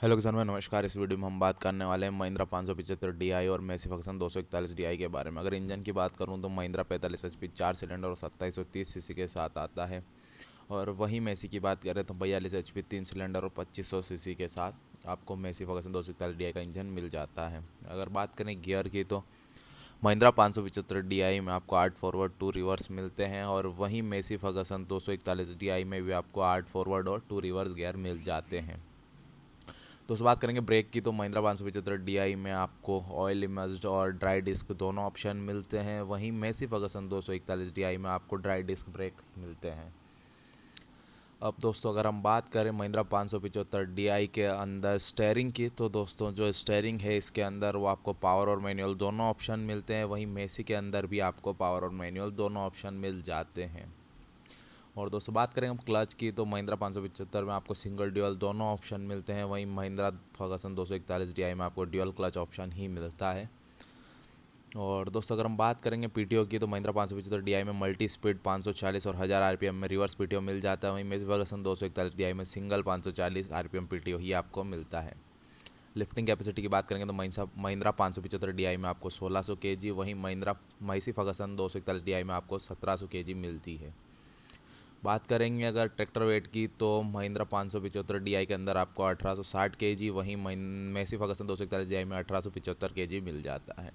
hello किसान भाई नमस्कार इस वीडियो में हम बात करने वाले हैं महिंद्रा पाँच सौ पचहत्तर डी आई और मेसी फंक्शन दो सौ इकतालीस डी आई के बारे में अगर इंजन की बात करूं तो महिंद्रा पैंतालीस एच चार सिलेंडर और सत्ताईस सौ तीस सी के साथ आता है और वहीं मेसी की बात करें तो बयालीस एच पी तीन सिलेंडर और पच्चीस सौ सी के साथ आपको मेसी फंक्शन दो सौ इकतालीस डी आई का इंजन मिल जाता है अगर बात करें गियर की तो महिंद्रा पाँच सौ पिचहत्तर डी आई में आपको आठ फॉरवर्ड टू रिवर्स मिलते हैं और वहीं मेसी फगसन दो सौ इकतालीस डी आई में भी आपको आठ फॉरवर्ड और टू रिवर्स गियर मिल जाते हैं दोस्तों बात करेंगे ब्रेक की तो महिंद्रा पाँच सौ डी में आपको ऑयल इमस्ड और ड्राई डिस्क दोनों ऑप्शन मिलते हैं वहीं मेसी सौ इकतालीस डी में आपको ड्राई डिस्क ब्रेक मिलते हैं अब दोस्तों अगर हम बात करें महिंद्रा पाँच सौ डी के अंदर स्टेयरिंग की तो दोस्तों जो स्टेयरिंग है इसके अंदर वो आपको पावर और मैनुअल दोनों ऑप्शन मिलते हैं वहीं मेसी के अंदर भी आपको पावर और मैनुअल दोनों ऑप्शन मिल जाते हैं और दोस्तों बात करें हम क्लच की तो महिंद्रा पाँच में आपको सिंगल ड्यूअल दोनों ऑप्शन मिलते हैं वहीं महिंद्रा फगसन दो सौ में आपको ड्यूअल क्लच ऑप्शन ही मिलता है और दोस्तों अगर हम बात करेंगे पीटीओ की तो महिंद्रा पाँच सौ पचहत्तर डी में मल्टी स्पीड 540 और हज़ार आरपीएम में रिवर्स पीटीओ मिल जाता है वहीं मेज फगसन दो सौ इकतालीस डी में सिंगल 540 आरपीएम पीटीओ ही आपको मिलता है लिफ्टिंग कैपेसिटी की बात करेंगे तो महिंद्रा पाँच सौ पचहत्तर डी में आपको सोलह सौ के जी वहीं महिंद्रा महिसी फगसन दो सौ इकतालीस डी में आपको सत्रह सौ के जी मिलती है बात करेंगे अगर ट्रैक्टर वेट की तो महिंद्रा पाँच सौ पिचहत्तर डी के अंदर आपको अठारह सौ साठ के जी वहीं मैसी फगसन दो सौ इकतालीस डी में अठारह सौ पिचहत्तर के जी मिल जाता है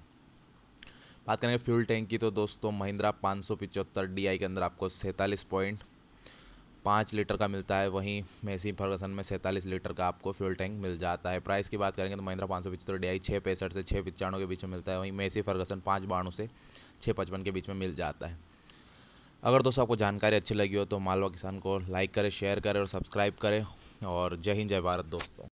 बात करेंगे फ्यूल टैंक की तो दोस्तों महिंद्रा पाँच सौ पिचहत्तर डी के अंदर आपको सैंतालीस पॉइंट पाँच लीटर का मिलता है वहीं मेसी फर्गसन में सैंतालीस लीटर का आपको फ्यूल टैंक मिल जाता है प्राइस की बात करेंगे तो महिंद्रा पाँच सौ पिचहत्तर डी आई छः पैंसठ से छः पचानवे के बीच में मिलता है वहीं मेसी फर्गसन पाँच बानवे से छः पचपन के बीच में मिल जाता है अगर दोस्तों आपको जानकारी अच्छी लगी हो तो मालवा किसान को लाइक करें शेयर करें और सब्सक्राइब करें और जय हिंद जय भारत दोस्तों